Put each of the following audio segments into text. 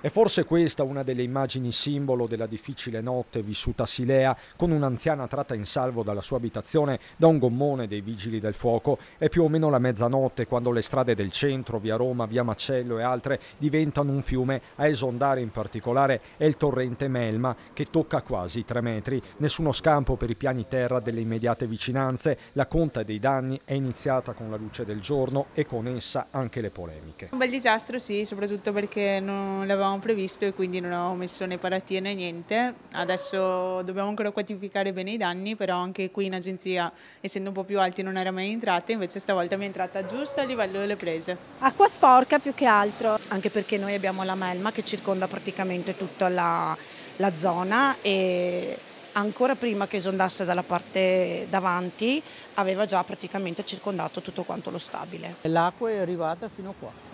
È forse questa una delle immagini simbolo della difficile notte vissuta a Silea, con un'anziana tratta in salvo dalla sua abitazione da un gommone dei vigili del fuoco. È più o meno la mezzanotte quando le strade del centro, via Roma, via Macello e altre diventano un fiume. A esondare in particolare è il torrente Melma, che tocca quasi tre metri. Nessuno scampo per i piani terra delle immediate vicinanze. La conta dei danni è iniziata con la luce del giorno e con essa anche le polemiche. Un bel disastro, sì, soprattutto perché non l'avevamo avevamo previsto e quindi non avevamo messo né paratie né niente. Adesso dobbiamo ancora quantificare bene i danni, però anche qui in agenzia, essendo un po' più alti, non era mai entrata, invece stavolta mi è entrata giusta a livello delle prese. Acqua sporca più che altro. Anche perché noi abbiamo la melma che circonda praticamente tutta la, la zona e ancora prima che esondasse dalla parte davanti aveva già praticamente circondato tutto quanto lo stabile. L'acqua è arrivata fino a qua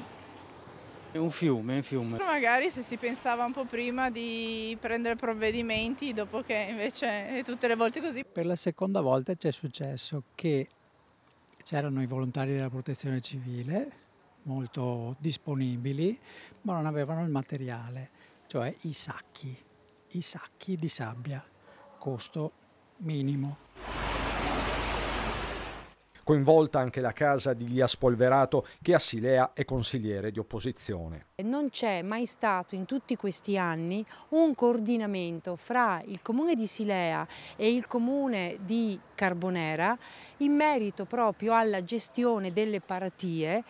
è un fiume, è un fiume. Magari se si pensava un po' prima di prendere provvedimenti, dopo che invece è tutte le volte così. Per la seconda volta ci è successo che c'erano i volontari della protezione civile, molto disponibili, ma non avevano il materiale, cioè i sacchi, i sacchi di sabbia, costo minimo coinvolta anche la casa di Lia Spolverato che a Silea è consigliere di opposizione. Non c'è mai stato in tutti questi anni un coordinamento fra il comune di Silea e il comune di Carbonera in merito proprio alla gestione delle paratie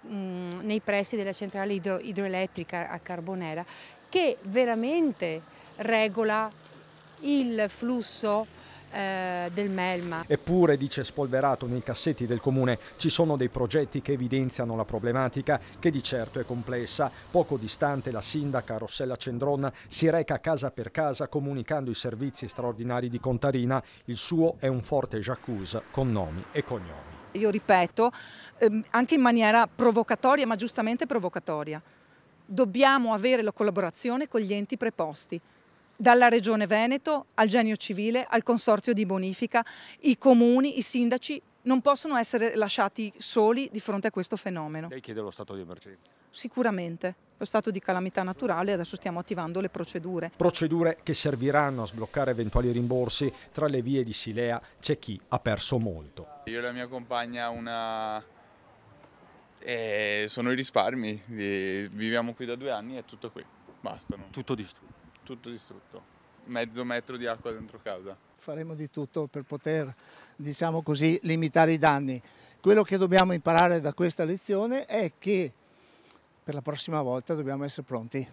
mh, mm, nei pressi della centrale idro idroelettrica a Carbonera che veramente regola il flusso eh, del Melma. Eppure, dice Spolverato nei cassetti del comune, ci sono dei progetti che evidenziano la problematica, che di certo è complessa. Poco distante la sindaca Rossella Cendron si reca casa per casa comunicando i servizi straordinari di Contarina. Il suo è un forte jacuzzi con nomi e cognomi. Io ripeto, ehm, anche in maniera provocatoria, ma giustamente provocatoria dobbiamo avere la collaborazione con gli enti preposti dalla Regione Veneto al Genio Civile, al Consorzio di Bonifica, i comuni, i sindaci non possono essere lasciati soli di fronte a questo fenomeno. Lei chiede lo stato di emergenza? Sicuramente, lo stato di calamità naturale, adesso stiamo attivando le procedure. Procedure che serviranno a sbloccare eventuali rimborsi, tra le vie di Silea c'è chi ha perso molto. Io e la mia compagna una... Eh, sono i risparmi, eh, viviamo qui da due anni e tutto qui, bastano. Tutto distrutto tutto distrutto mezzo metro di acqua dentro casa. Faremo di tutto per poter, diciamo così, limitare i danni. Quello che dobbiamo imparare da questa lezione è che per la prossima volta dobbiamo essere pronti.